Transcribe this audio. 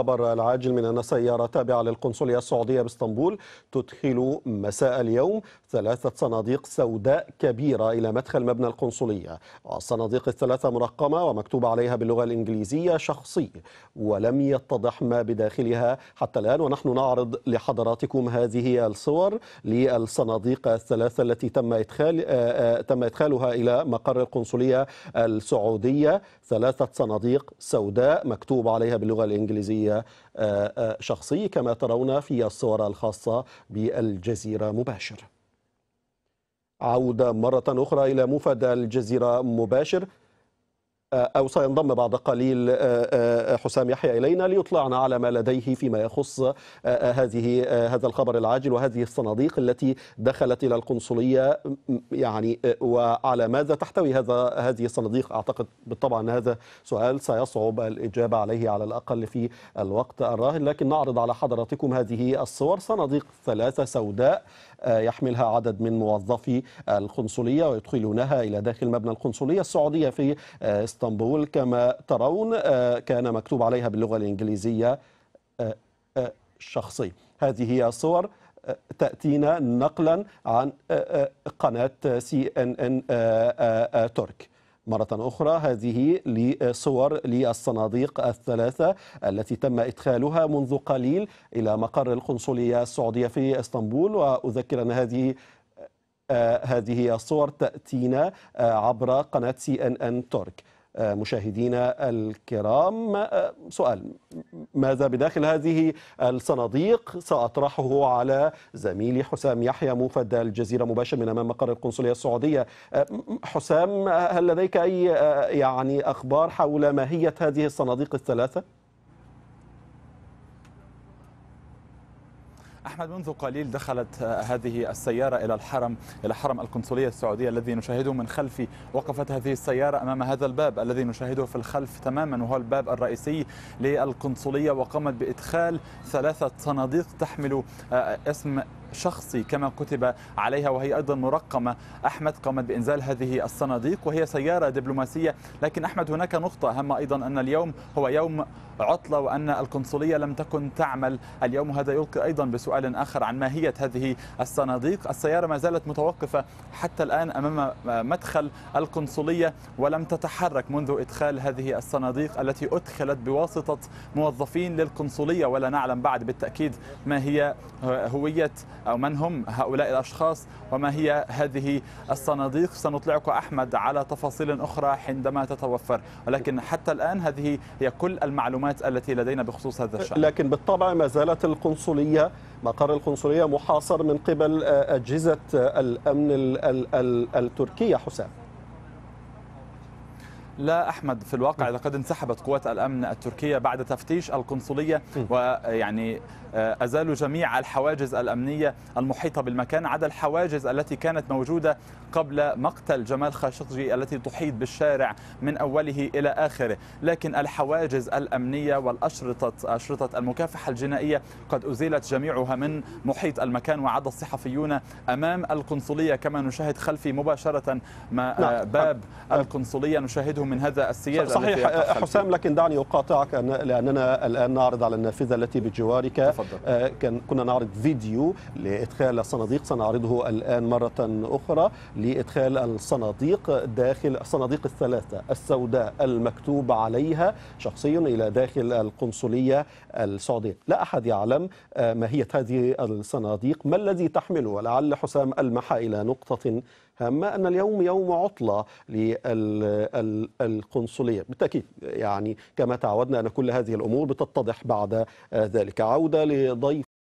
الخبر العاجل من أن سيارة تابعة للقنصلية السعودية باسطنبول تدخل مساء اليوم ثلاثة صناديق سوداء كبيرة إلى مدخل مبنى القنصلية والصناديق الثلاثة مرقمة ومكتوب عليها باللغة الإنجليزية شخصي ولم يتضح ما بداخلها حتى الآن ونحن نعرض لحضراتكم هذه الصور للصناديق الثلاثة التي تم إدخال تم إدخالها إلى مقر القنصلية السعودية ثلاثة صناديق سوداء مكتوب عليها باللغة الإنجليزية آه، آه، شخصي كما ترون في الصور الخاصة بالجزيرة مباشر عودة مرة أخرى إلى مفاد الجزيرة مباشر آه، أو سينضم بعد قليل آه، آه، حسام يحيى إلينا ليطلعنا على ما لديه فيما يخص هذه هذا الخبر العاجل وهذه الصناديق التي دخلت إلى القنصلية يعني وعلى ماذا تحتوي هذا هذه الصناديق أعتقد بالطبع أن هذا سؤال سيصعب الإجابة عليه على الأقل في الوقت الراهن لكن نعرض على حضراتكم هذه الصور صناديق ثلاثة سوداء يحملها عدد من موظفي القنصلية ويدخلونها إلى داخل مبنى القنصلية السعودية في اسطنبول كما ترون آه، كان مكتوب عليها باللغة الإنجليزية آه، آه، شخصي هذه هي صور تأتينا نقلا عن قناة سي ان ان ترك مرة أخرى هذه لصور للصناديق الثلاثة التي تم إدخالها منذ قليل إلى مقر القنصلية السعودية في اسطنبول وأذكر أن هذه هذه الصور تأتينا عبر قناة سي ان ان ترك مشاهدينا الكرام سؤال ماذا بداخل هذه الصناديق سأطرحه على زميلي حسام يحيى موفد الجزيرة مباشر من أمام مقر القنصلية السعودية حسام هل لديك أي يعني أخبار حول ماهية هذه الصناديق الثلاثة؟ أحمد منذ قليل دخلت آه، هذه السيارة إلى الحرم إلى حرم القنصلية السعودية الذي نشاهده من خلفي وقفت هذه السيارة أمام هذا الباب الذي نشاهده في الخلف تماما وهو الباب الرئيسي للقنصلية وقامت بإدخال ثلاثة صناديق تحمل آه، اسم شخصي كما كتب عليها وهي ايضا مرقمه احمد قامت بانزال هذه الصناديق وهي سياره دبلوماسيه لكن احمد هناك نقطه هامه ايضا ان اليوم هو يوم عطله وان القنصليه لم تكن تعمل اليوم هذا يلقي ايضا بسؤال سؤال آخر عن ماهية هذه الصناديق السيارة ما زالت متوقفة حتى الآن أمام مدخل القنصلية ولم تتحرك منذ إدخال هذه الصناديق التي أدخلت بواسطة موظفين للقنصلية ولا نعلم بعد بالتأكيد ما هي هوية أو من هم هؤلاء الأشخاص وما هي هذه الصناديق سنطلعك أحمد على تفاصيل أخرى عندما تتوفر ولكن حتى الآن هذه هي كل المعلومات التي لدينا بخصوص هذا الشأن لكن بالطبع ما زالت القنصلية مقر القنصلية محاصر من قبل آه، أجهزة آه، الأمن التركية حسام لا أحمد في الواقع لقد انسحبت قوات الأمن التركية بعد تفتيش القنصلية ويعني آه، آه، أزالوا جميع الحواجز الأمنية المحيطة بالمكان عدا الحواجز التي كانت موجودة قبل مقتل جمال خاشقجي التي تحيط بالشارع من أوله إلى آخره لكن الحواجز الأمنية والأشرطة أشرطة المكافحة الجنائية قد أزيلت جميعها من محيط المكان وعاد الصحفيون أمام القنصلية كما نشاهد خلفي مباشرة ما آه، نعم. باب القنصلية نشاهدهم من هذا السياق صحيح حسام لكن دعني أقاطعك لأننا الآن نعرض على النافذة التي بجوارك آه، كان كنا نعرض فيديو لإدخال الصناديق سنعرضه الآن مرة أخرى لإدخال الصناديق داخل الصناديق الثلاثة السوداء المكتوب عليها شخصي إلى داخل القنصلية السعودية لا أحد يعلم آه، ماهية هذه الصناديق ما الذي تحمله ولعل حسام ألمح إلى نقطة أما أن اليوم يوم عطلة للقنصلية بالتأكيد يعني كما تعودنا أن كل هذه الأمور بتتضح بعد ذلك عودة لضيف